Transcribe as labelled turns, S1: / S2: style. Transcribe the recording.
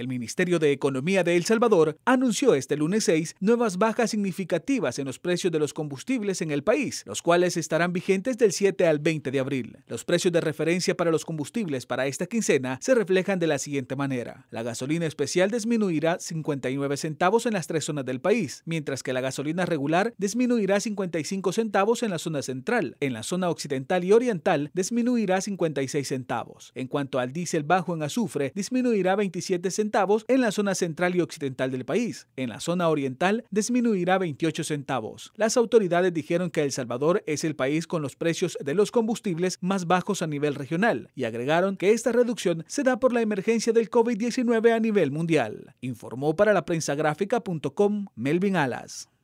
S1: El Ministerio de Economía de El Salvador anunció este lunes 6 nuevas bajas significativas en los precios de los combustibles en el país, los cuales estarán vigentes del 7 al 20 de abril. Los precios de referencia para los combustibles para esta quincena se reflejan de la siguiente manera. La gasolina especial disminuirá 59 centavos en las tres zonas del país, mientras que la gasolina regular disminuirá 55 centavos en la zona central. En la zona occidental y oriental disminuirá 56 centavos. En cuanto al diésel bajo en azufre, disminuirá 27 centavos en la zona central y occidental del país. En la zona oriental disminuirá 28 centavos. Las autoridades dijeron que El Salvador es el país con los precios de los combustibles más bajos a nivel regional y agregaron que esta reducción se da por la emergencia del COVID-19 a nivel mundial. Informó para la prensa gráfica.com Melvin Alas.